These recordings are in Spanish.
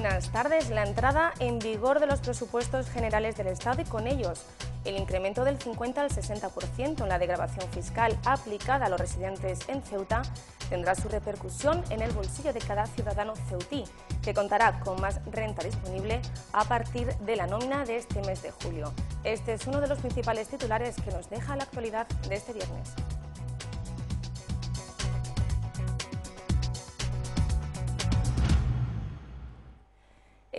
buenas tardes. La entrada en vigor de los presupuestos generales del Estado y con ellos el incremento del 50 al 60% en la degradación fiscal aplicada a los residentes en Ceuta tendrá su repercusión en el bolsillo de cada ciudadano ceutí, que contará con más renta disponible a partir de la nómina de este mes de julio. Este es uno de los principales titulares que nos deja la actualidad de este viernes.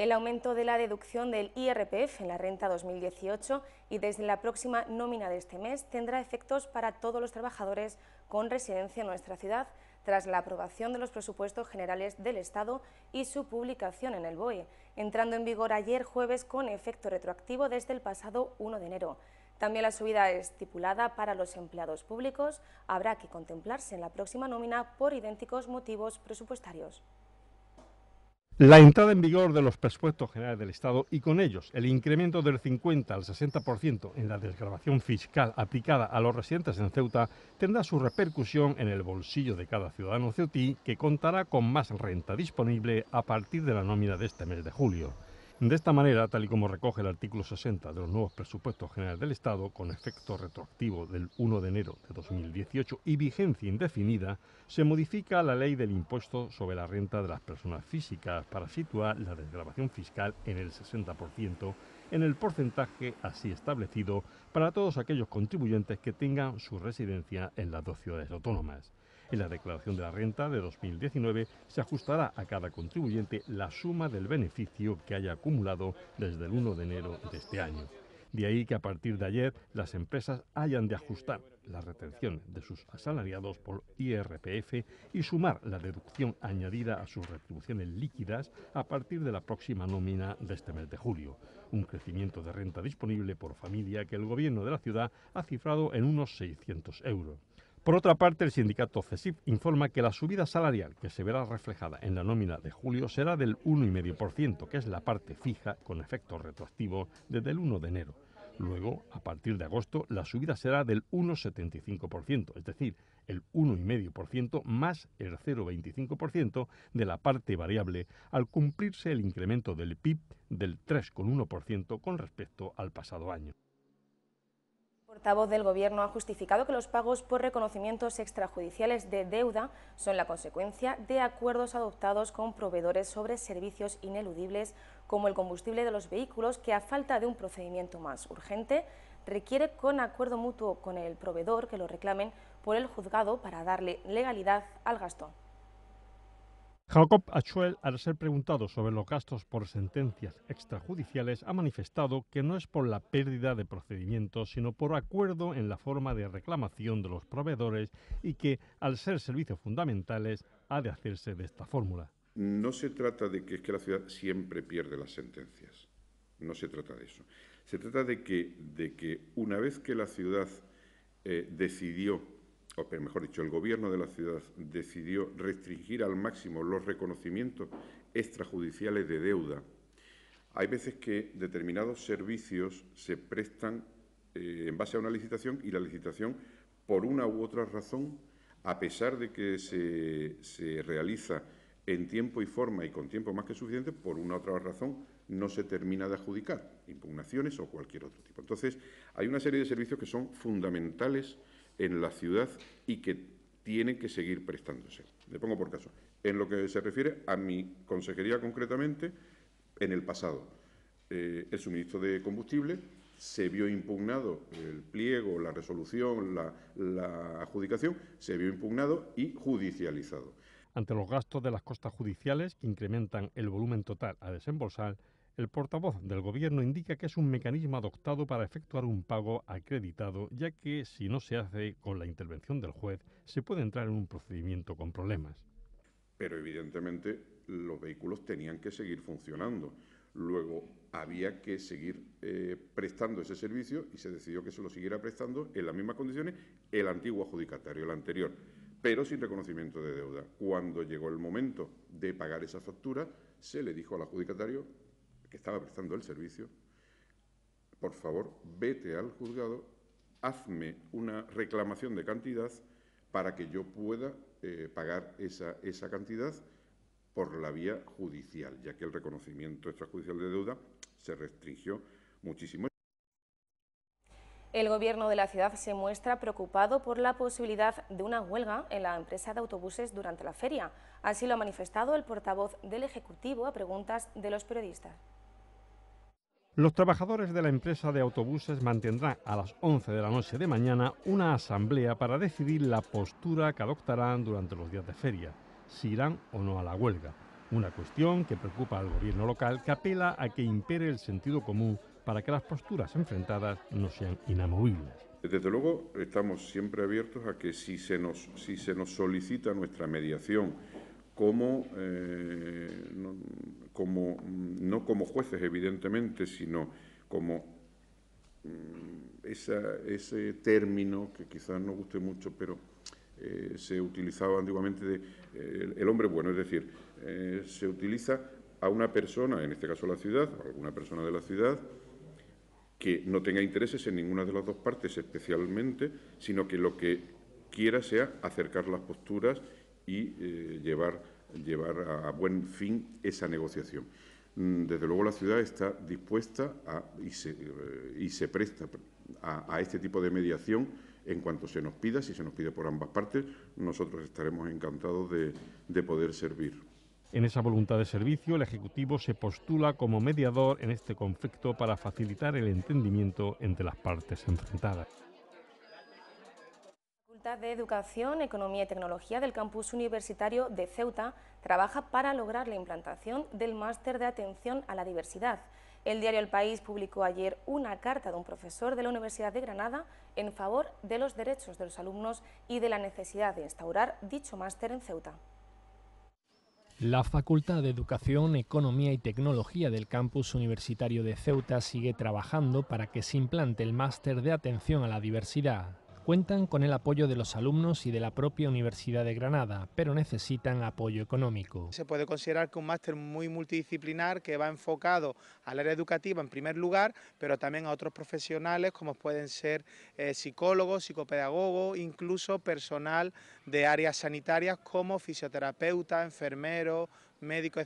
el aumento de la deducción del IRPF en la renta 2018 y desde la próxima nómina de este mes tendrá efectos para todos los trabajadores con residencia en nuestra ciudad tras la aprobación de los presupuestos generales del Estado y su publicación en el BOE, entrando en vigor ayer jueves con efecto retroactivo desde el pasado 1 de enero. También la subida estipulada para los empleados públicos habrá que contemplarse en la próxima nómina por idénticos motivos presupuestarios. La entrada en vigor de los presupuestos generales del Estado y con ellos el incremento del 50 al 60% en la desgrabación fiscal aplicada a los residentes en Ceuta tendrá su repercusión en el bolsillo de cada ciudadano ceutí que contará con más renta disponible a partir de la nómina de este mes de julio. De esta manera, tal y como recoge el artículo 60 de los nuevos presupuestos generales del Estado, con efecto retroactivo del 1 de enero de 2018 y vigencia indefinida, se modifica la ley del impuesto sobre la renta de las personas físicas para situar la desgravación fiscal en el 60%, en el porcentaje así establecido para todos aquellos contribuyentes que tengan su residencia en las dos ciudades autónomas. En la declaración de la renta de 2019 se ajustará a cada contribuyente la suma del beneficio que haya acumulado desde el 1 de enero de este año. De ahí que a partir de ayer las empresas hayan de ajustar la retención de sus asalariados por IRPF y sumar la deducción añadida a sus retribuciones líquidas a partir de la próxima nómina de este mes de julio. Un crecimiento de renta disponible por familia que el gobierno de la ciudad ha cifrado en unos 600 euros. Por otra parte, el sindicato CESIF informa que la subida salarial que se verá reflejada en la nómina de julio será del 1,5%, que es la parte fija con efecto retroactivo desde el 1 de enero. Luego, a partir de agosto, la subida será del 1,75%, es decir, el 1,5% más el 0,25% de la parte variable al cumplirse el incremento del PIB del 3,1% con respecto al pasado año portavoz del Gobierno ha justificado que los pagos por reconocimientos extrajudiciales de deuda son la consecuencia de acuerdos adoptados con proveedores sobre servicios ineludibles como el combustible de los vehículos que a falta de un procedimiento más urgente requiere con acuerdo mutuo con el proveedor que lo reclamen por el juzgado para darle legalidad al gasto. Jacob Achuel, al ser preguntado sobre los gastos por sentencias extrajudiciales, ha manifestado que no es por la pérdida de procedimientos, sino por acuerdo en la forma de reclamación de los proveedores y que, al ser servicios fundamentales, ha de hacerse de esta fórmula. No se trata de que, es que la ciudad siempre pierde las sentencias, no se trata de eso. Se trata de que, de que una vez que la ciudad eh, decidió o mejor dicho, el Gobierno de la ciudad decidió restringir al máximo los reconocimientos extrajudiciales de deuda. Hay veces que determinados servicios se prestan eh, en base a una licitación y la licitación, por una u otra razón, a pesar de que se, se realiza en tiempo y forma y con tiempo más que suficiente, por una u otra razón no se termina de adjudicar, impugnaciones o cualquier otro tipo. Entonces, hay una serie de servicios que son fundamentales en la ciudad y que tienen que seguir prestándose. Le pongo por caso. En lo que se refiere a mi consejería concretamente, en el pasado, eh, el suministro de combustible se vio impugnado el pliego, la resolución, la, la adjudicación, se vio impugnado y judicializado. Ante los gastos de las costas judiciales que incrementan el volumen total a desembolsar, el portavoz del Gobierno indica que es un mecanismo adoptado para efectuar un pago acreditado, ya que si no se hace con la intervención del juez, se puede entrar en un procedimiento con problemas. Pero evidentemente los vehículos tenían que seguir funcionando. Luego había que seguir eh, prestando ese servicio y se decidió que se lo siguiera prestando en las mismas condiciones el antiguo adjudicatario, el anterior, pero sin reconocimiento de deuda. Cuando llegó el momento de pagar esa factura, se le dijo al adjudicatario que estaba prestando el servicio, por favor, vete al juzgado, hazme una reclamación de cantidad para que yo pueda eh, pagar esa cantidad por la vía judicial, ya que el reconocimiento extrajudicial de deuda se restringió muchísimo. El gobierno de la ciudad se muestra preocupado por la posibilidad de una huelga en la empresa de autobuses durante la feria. Así lo ha manifestado el portavoz del Ejecutivo a preguntas de los periodistas. Los trabajadores de la empresa de autobuses mantendrán a las 11 de la noche de mañana una asamblea para decidir la postura que adoptarán durante los días de feria, si irán o no a la huelga. Una cuestión que preocupa al gobierno local que apela a que impere el sentido común para que las posturas enfrentadas no sean inamovibles. Desde luego estamos siempre abiertos a que si se nos, si se nos solicita nuestra mediación como, eh, mm, no, como, jueces, evidentemente, sino como mm, ese término que quizás no guste mucho, pero eh, se utilizaba antiguamente de eh, el hombre bueno, es decir, se utiliza a una persona, en este caso la ciudad, o alguna persona de la ciudad, que no tenga intereses en ninguna de las dos partes especialmente, sino que lo que quiera sea acercar las posturas y llevar llevar a, buen fin esa negociación. Mm, desde luego la ciudad está dispuesta a, y, se, eh, presta a, este tipo de mediación en cuanto se nos pida, si se nos pide por ambas partes, nosotros estaremos encantados de poder servir. En esa voluntad de servicio, el Ejecutivo se postula como mediador en este conflicto para facilitar el entendimiento entre las partes enfrentadas. La Facultad de Educación, Economía y Tecnología del Campus Universitario de Ceuta trabaja para lograr la implantación del Máster de Atención a la Diversidad. El diario El País publicó ayer una carta de un profesor de la Universidad de Granada en favor de los derechos de los alumnos y de la necesidad de instaurar dicho máster en Ceuta. La Facultad de Educación, Economía y Tecnología del Campus Universitario de Ceuta sigue trabajando para que se implante el Máster de Atención a la Diversidad. Cuentan con el apoyo de los alumnos y de la propia Universidad de Granada, pero necesitan apoyo económico. Se puede considerar que un máster muy multidisciplinar que va enfocado al área educativa en primer lugar, pero también a otros profesionales como pueden ser eh, psicólogos, psicopedagogos, incluso personal de áreas sanitarias como fisioterapeuta, enfermero médico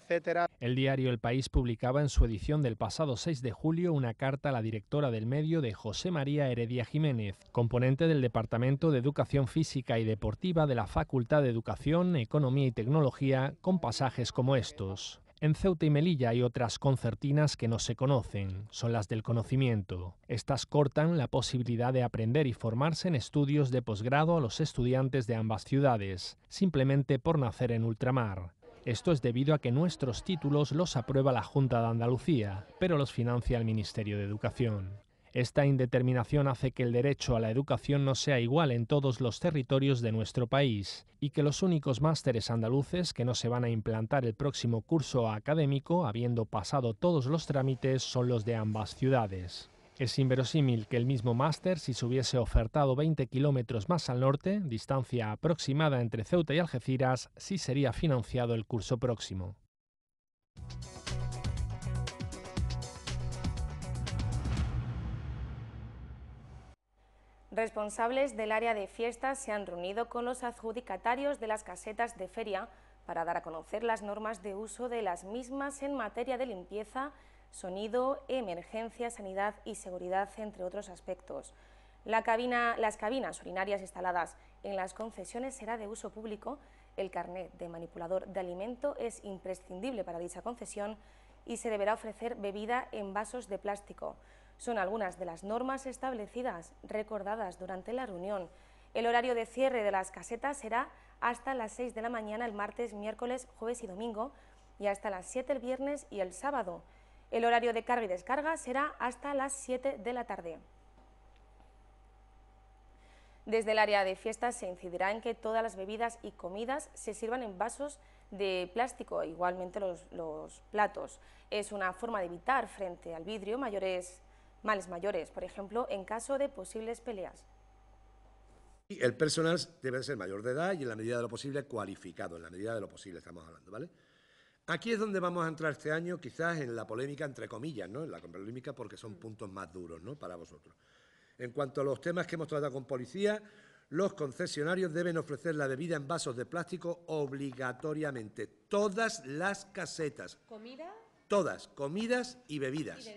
El diario El País publicaba en su edición del pasado 6 de julio una carta a la directora del medio de José María Heredia Jiménez, componente del Departamento de Educación Física y Deportiva de la Facultad de Educación, Economía y Tecnología, con pasajes como estos. En Ceuta y Melilla hay otras concertinas que no se conocen, son las del conocimiento. Estas cortan la posibilidad de aprender y formarse en estudios de posgrado a los estudiantes de ambas ciudades, simplemente por nacer en ultramar. Esto es debido a que nuestros títulos los aprueba la Junta de Andalucía, pero los financia el Ministerio de Educación. Esta indeterminación hace que el derecho a la educación no sea igual en todos los territorios de nuestro país y que los únicos másteres andaluces que no se van a implantar el próximo curso académico, habiendo pasado todos los trámites, son los de ambas ciudades. Es inverosímil que el mismo máster, si se hubiese ofertado 20 kilómetros más al norte, distancia aproximada entre Ceuta y Algeciras, sí sería financiado el curso próximo. Responsables del área de fiestas se han reunido con los adjudicatarios de las casetas de feria para dar a conocer las normas de uso de las mismas en materia de limpieza, sonido, emergencia, sanidad y seguridad, entre otros aspectos. las cabinas urinarias instaladas en las concesiones será de uso público, el carnet de manipulador de alimento es imprescindible para dicha concesión y se deberá ofrecer bebida en vasos de plástico. Son algunas de las normas establecidas, recordadas durante la reunión. El horario de cierre de las casetas será hasta las 6 de la mañana el martes, miércoles, jueves y domingo y hasta las 7 el viernes y el sábado. El horario de carga y descarga será hasta las 7 de la tarde. Desde el área de fiestas se incidirá en que todas las bebidas y comidas se sirvan en vasos de plástico, igualmente los, platos. Es una forma de evitar frente al vidrio mayores, males mayores, por ejemplo, en caso de posibles peleas. El personal debe ser mayor de edad y en la medida de lo posible cualificado, en la medida de lo posible estamos hablando, ¿vale? Aquí es donde vamos a entrar este año, quizás en la polémica, entre comillas, ¿no? En la polémica porque son mm. puntos más duros, ¿no? Para vosotros. En cuanto a los temas que hemos tratado con policía, los concesionarios deben ofrecer la bebida en vasos de plástico obligatoriamente. Todas las casetas. ¿Comida? Todas, comidas y bebidas.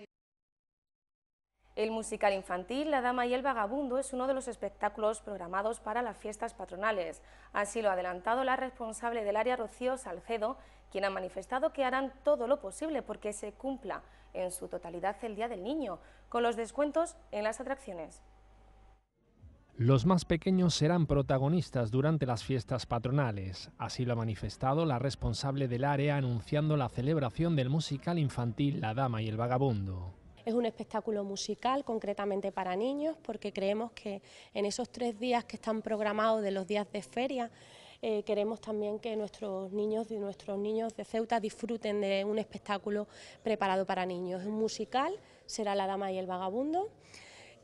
El musical infantil La Dama y el Vagabundo es uno de los espectáculos programados para las fiestas patronales. Así lo ha adelantado la responsable del área Rocío Salcedo quien ha manifestado que harán todo lo posible porque se cumpla en su totalidad el Día del Niño, con los descuentos en las atracciones. Los más pequeños serán protagonistas durante las fiestas patronales. Así lo ha manifestado la responsable del área anunciando la celebración del musical infantil La Dama y el Vagabundo. Es un espectáculo musical concretamente para niños porque creemos que en esos tres días que están programados de los días de feria eh, queremos también que nuestros niños y nuestros niños de Ceuta disfruten de un espectáculo preparado para niños. un musical, será La Dama y el Vagabundo.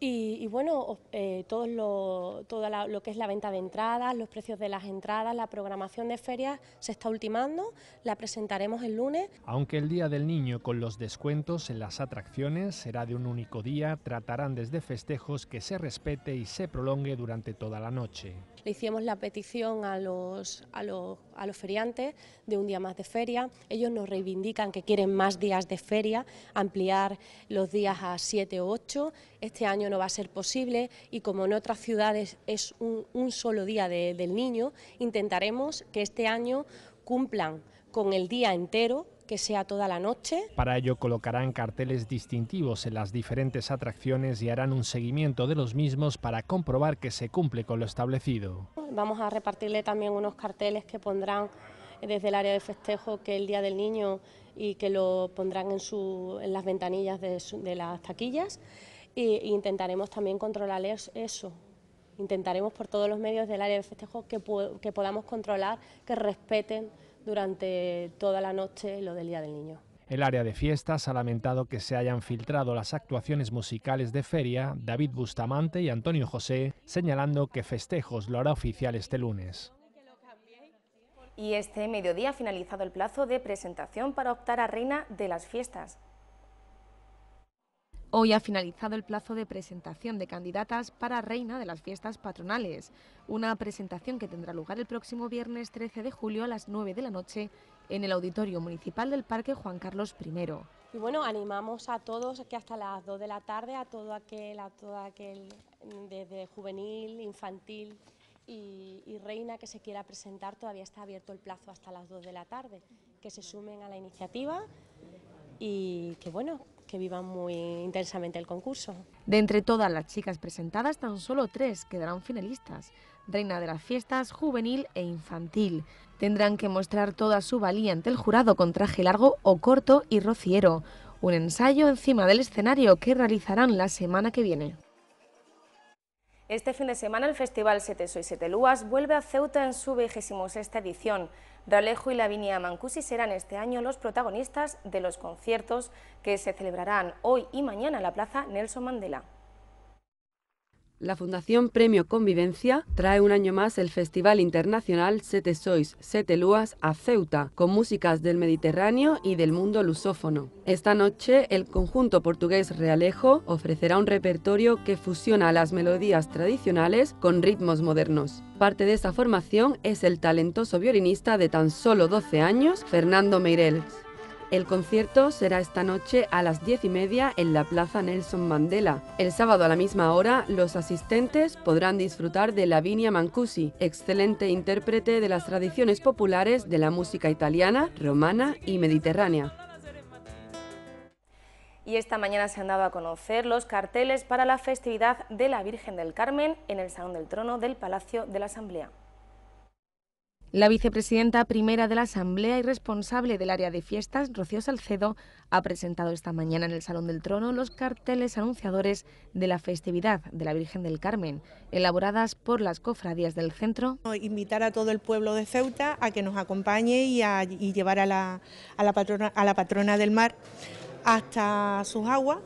Y, bueno, eh, todo lo, lo que es la venta de entradas, los precios de las entradas, la programación de ferias se está ultimando, la presentaremos el lunes. Aunque el Día del Niño con los descuentos en las atracciones será de un único día, tratarán desde festejos que se respete y se prolongue durante toda la noche. Le hicimos la petición a los, a los, a los feriantes de un día más de feria, ellos nos reivindican que quieren más días de feria, ampliar los días a 7 o 8 este año no va a ser posible y como en otras ciudades es un, solo día del niño, intentaremos que este año cumplan con el día entero que sea toda la noche. Para ello colocarán carteles distintivos en las diferentes atracciones y harán un seguimiento de los mismos para comprobar que se cumple con lo establecido. Vamos a repartirle también unos carteles que pondrán desde el área de festejo que el Día del Niño y que lo pondrán en, su, las ventanillas de las taquillas. Y intentaremos también controlar eso. Intentaremos por todos los medios del área de festejos que, que podamos controlar, que respeten durante toda la noche lo del Día del Niño. El área de fiestas ha lamentado que se hayan filtrado las actuaciones musicales de Feria, David Bustamante y Antonio José, señalando que Festejos lo hará oficial este lunes. Y este mediodía ha finalizado el plazo de presentación para optar a Reina de las Fiestas. Hoy ha finalizado el plazo de presentación de candidatas para Reina de las Fiestas Patronales, una presentación que tendrá lugar el próximo viernes 13 de julio a las 9 de la noche en el Auditorio Municipal del Parque Juan Carlos I. Y bueno, animamos a todos que hasta las 2 de la tarde, a todo aquel, a todo aquel desde mm, juvenil, infantil y, reina que se quiera presentar, todavía está abierto el plazo hasta las 2 de la tarde, que se sumen a la iniciativa y que bueno, que vivan muy intensamente el concurso. De entre todas las chicas presentadas, tan solo tres quedarán finalistas, reina de las fiestas, juvenil e infantil. Tendrán que mostrar toda su valía ante el jurado con traje largo o corto y rociero, un ensayo encima del escenario que realizarán la semana que viene. Este fin de semana el Festival Soy Sete Lúas vuelve a Ceuta en su 26 edición. Ralejo y Lavinia Mancusi serán este año los protagonistas de los conciertos que se celebrarán hoy y mañana en la Plaza Nelson Mandela. La Fundación Premio Convivencia trae un año más el Festival Internacional Sete Sois, Sete Lúas a Ceuta, con músicas del Mediterráneo y del mundo lusófono. Esta noche, el conjunto portugués Realejo ofrecerá un repertorio que fusiona las melodías tradicionales con ritmos modernos. Parte de esta formación es el talentoso violinista de tan solo 12 años, Fernando Meirelles. El concierto será esta noche a las diez y media en la Plaza Nelson Mandela. El sábado a la misma hora, los asistentes podrán disfrutar de Lavinia Mancusi, excelente intérprete de las tradiciones populares de la música italiana, romana y mediterránea. Y esta mañana se han dado a conocer los carteles para la festividad de la Virgen del Carmen en el Salón del Trono del Palacio de la Asamblea. La vicepresidenta primera de la Asamblea y responsable del área de fiestas, Rocío Salcedo, ha presentado esta mañana en el Salón del Trono los carteles anunciadores de la festividad de la Virgen del Carmen, elaboradas por las cofradías del centro. Invitar a todo el pueblo de Ceuta a que nos acompañe y, llevar a la, patrona, del mar hasta sus aguas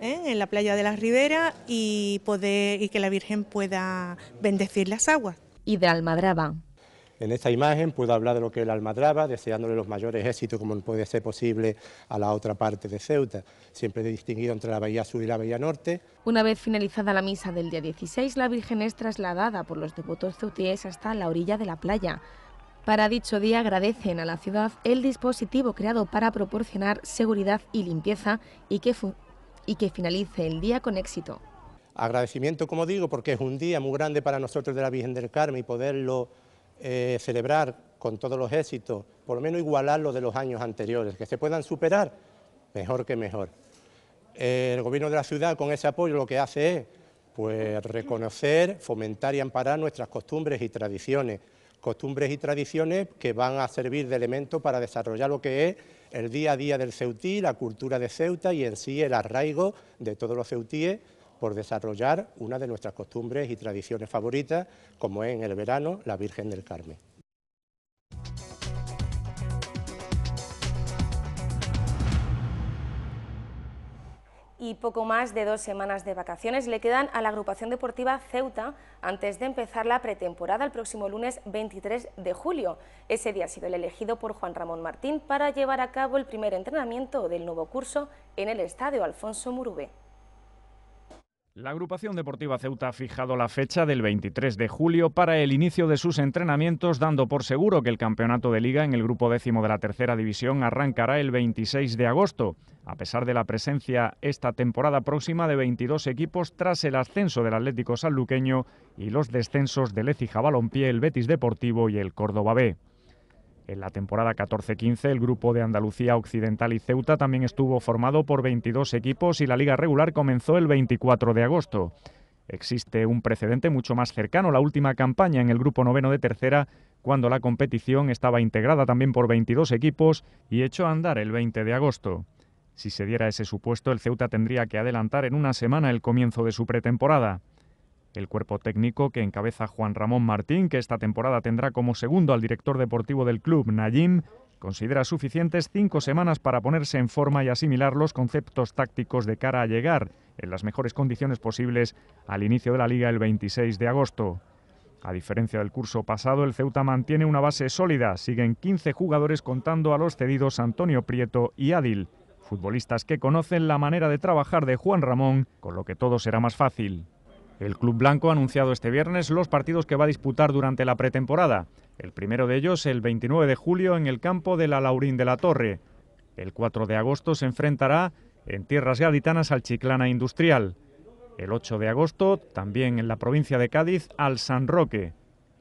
¿eh? en la playa de las Riberas y, y que la Virgen pueda bendecir las aguas. Y de Almadraba. En esta imagen puedo hablar de lo que es la almadraba, deseándole los mayores éxitos como puede ser posible a la otra parte de Ceuta, siempre distinguido entre la Bahía Sur y la Bahía Norte. Una vez finalizada la misa del día 16, la Virgen es trasladada por los devotos ceutíes hasta la orilla de la playa. Para dicho día agradecen a la ciudad el dispositivo creado para proporcionar seguridad y limpieza y que, y que finalice el día con éxito. Agradecimiento, como digo, porque es un día muy grande para nosotros de la Virgen del Carmen y poderlo eh, celebrar con todos los éxitos, por lo menos igualar los de los años anteriores, que se puedan superar, mejor que mejor. el gobierno de la ciudad con ese apoyo lo que hace es pues, reconocer, fomentar y amparar nuestras costumbres y tradiciones, costumbres y tradiciones que van a servir de elemento para desarrollar lo que es el día a día del Ceutí, la cultura de Ceuta y en sí el arraigo de todos los ceutíes por desarrollar una de nuestras costumbres y tradiciones favoritas, como es en el verano la Virgen del Carmen. y poco más de dos semanas de vacaciones le quedan a la agrupación deportiva Ceuta antes de empezar la pretemporada el próximo lunes 23 de julio. Ese día ha sido el elegido por Juan Ramón Martín para llevar a cabo el primer entrenamiento del nuevo curso en el Estadio Alfonso Murube. La agrupación deportiva Ceuta ha fijado la fecha del 23 de julio para el inicio de sus entrenamientos, dando por seguro que el campeonato de liga en el grupo décimo de la tercera división arrancará el 26 de agosto, a pesar de la presencia esta temporada próxima de 22 equipos tras el ascenso del Atlético Sanluqueño y los descensos del Ecija Balompié, el Betis Deportivo y el Córdoba B. En la temporada 14-15, el grupo de Andalucía Occidental y Ceuta también estuvo formado por 22 equipos y la liga regular comenzó el 24 de agosto. Existe un precedente mucho más cercano, la última campaña en el grupo noveno de tercera, cuando la competición estaba integrada también por 22 equipos y hecho a andar el 20 de agosto. Si se diera ese supuesto, el Ceuta tendría que adelantar en una semana el comienzo de su pretemporada. El cuerpo técnico que encabeza Juan Ramón Martín, que esta temporada tendrá como segundo al director deportivo del club, Nayim, considera suficientes cinco semanas para ponerse en forma y asimilar los conceptos tácticos de cara a llegar, en las mejores condiciones posibles, al inicio de la liga el 26 de agosto. A diferencia del curso pasado, el Ceuta mantiene una base sólida. Siguen 15 jugadores contando a los cedidos Antonio Prieto y Adil, futbolistas que conocen la manera de trabajar de Juan Ramón, con lo que todo será más fácil. El Club Blanco ha anunciado este viernes los partidos que va a disputar durante la pretemporada. El primero de ellos el 29 de julio en el campo de la Laurín de la Torre. El 4 de agosto se enfrentará en tierras gaditanas al Chiclana Industrial. El 8 de agosto, también en la provincia de Cádiz, al San Roque.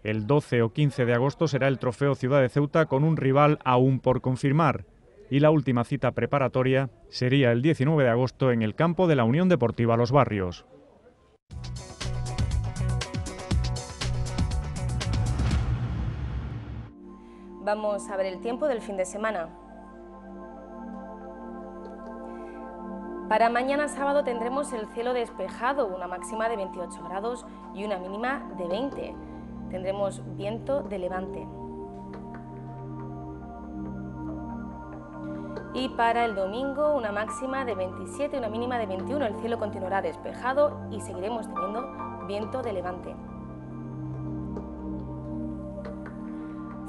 El 12 o 15 de agosto será el Trofeo Ciudad de Ceuta con un rival aún por confirmar. Y la última cita preparatoria sería el 19 de agosto en el campo de la Unión Deportiva Los Barrios. Vamos a ver el tiempo del fin de semana. Para mañana sábado tendremos el cielo despejado, una máxima de 28 grados y una mínima de 20. Tendremos viento de levante. Y para el domingo una máxima de 27 y una mínima de 21. El cielo continuará despejado y seguiremos teniendo viento de levante.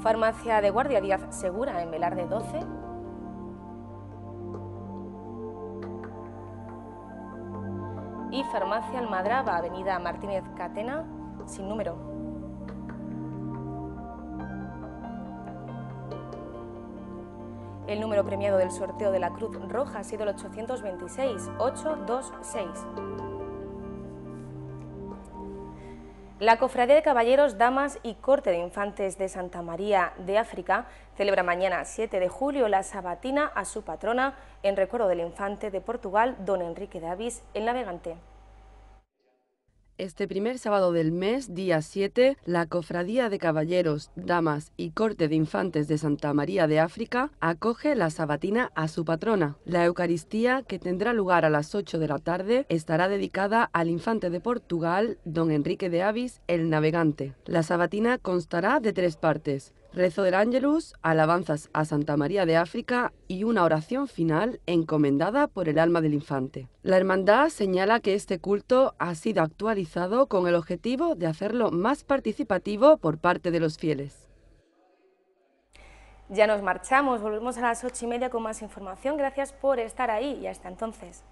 Farmacia de Guardia Díaz Segura en Velarde 12. Y Farmacia Almadraba, Avenida Martínez Catena, sin número. El número premiado del sorteo de la Cruz Roja ha sido el 826 826. La Cofradía de Caballeros, Damas y Corte de Infantes de Santa María de África celebra mañana 7 de julio la sabatina a su patrona en recuerdo del infante de Portugal, don Enrique de Davis, el navegante. Este primer sábado del mes, día 7, la Cofradía de Caballeros, Damas y Corte de Infantes de Santa María de África acoge la sabatina a su patrona. La Eucaristía, que tendrá lugar a las 8 de la tarde, estará dedicada al infante de Portugal, don Enrique de Avis, el navegante. La sabatina constará de tres partes rezo del Ángelus, alabanzas a Santa María de África y una oración final encomendada por el alma del infante. La hermandad señala que este culto ha sido actualizado con el objetivo de hacerlo más participativo por parte de los fieles. Ya nos marchamos, volvemos a las ocho y media con más información. Gracias por estar ahí y hasta entonces.